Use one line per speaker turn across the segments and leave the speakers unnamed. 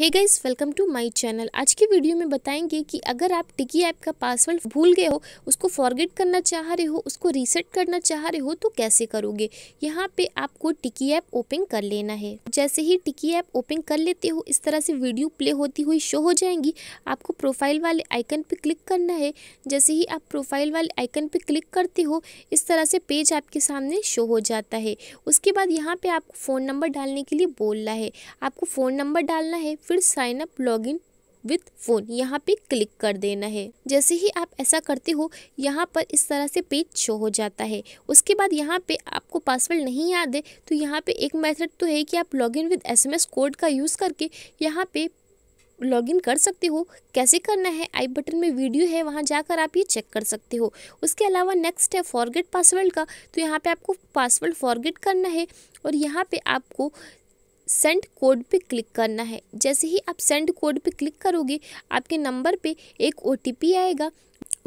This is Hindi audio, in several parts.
hey guys welcome to my channel आज की वीडियो में बताएंगे कि अगर आप टिकी ऐप का पासवर्ड भूल गए हो उसको फॉरगेट करना चाह रहे हो उसको रीसेट करना चाह रहे हो तो कैसे करोगे यहाँ पे आपको टिकी ऐप ओपन कर लेना है जैसे ही टिकी ऐप ओपन कर लेते हो इस तरह से वीडियो प्ले होती हुई शो हो जाएंगी आपको प्रोफाइल वाले आइकन पर क्लिक करना है जैसे ही आप प्रोफाइल वाले आइकन पर क्लिक करते हो इस तरह से पेज आपके सामने शो हो जाता है उसके बाद यहाँ पर आपको फ़ोन नंबर डालने के लिए बोलना है आपको फ़ोन नंबर डालना है फिर sign up login with phone यहाँ पे क्लिक कर देना है जैसे ही आप ऐसा करते हो यहाँ पर इस तरह से पेज शो हो जाता है उसके बाद यहाँ पे आपको पासवर्ड नहीं याद है तो यहाँ पे एक मेथड तो है कि आप लॉगिन विद एसएमएस कोड का यूज़ करके यहाँ पे लॉगिन कर सकते हो कैसे करना है आई बटन में वीडियो है वहाँ जाकर आप ये चेक कर सकते हो उसके अलावा नेक्स्ट है फॉरगेट पासवर्ड का तो यहाँ पे आपको पासवर्ड फॉरगेट करना है और यहाँ पे आपको सेंड कोड पे क्लिक करना है जैसे ही आप सेंड कोड पे क्लिक करोगे आपके नंबर पे एक ओ आएगा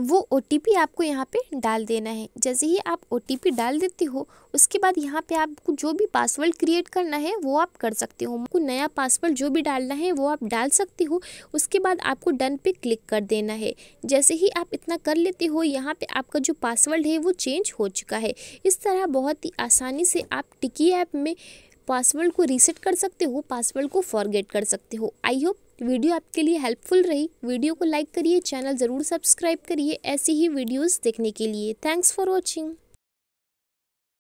वो ओ आपको यहाँ पे डाल देना है जैसे ही आप ओ डाल देते हो उसके बाद यहाँ पे आपको जो भी पासवर्ड क्रिएट करना है वो आप कर सकते हो आपको नया पासवर्ड जो भी डालना है वो आप डाल सकते हो उसके बाद आपको डन पे क्लिक कर देना है जैसे ही आप इतना कर लेते हो यहाँ पे आपका जो पासवर्ड है वो चेंज हो चुका है इस तरह बहुत ही आसानी से आप टिकी ऐप में पासवर्ड को रीसेट कर सकते हो पासवर्ड को फॉरगेट कर सकते हो आई होप वीडियो आपके लिए हेल्पफुल रही वीडियो को लाइक करिए चैनल ज़रूर सब्सक्राइब करिए ऐसी ही वीडियोस देखने के लिए थैंक्स फॉर वॉचिंग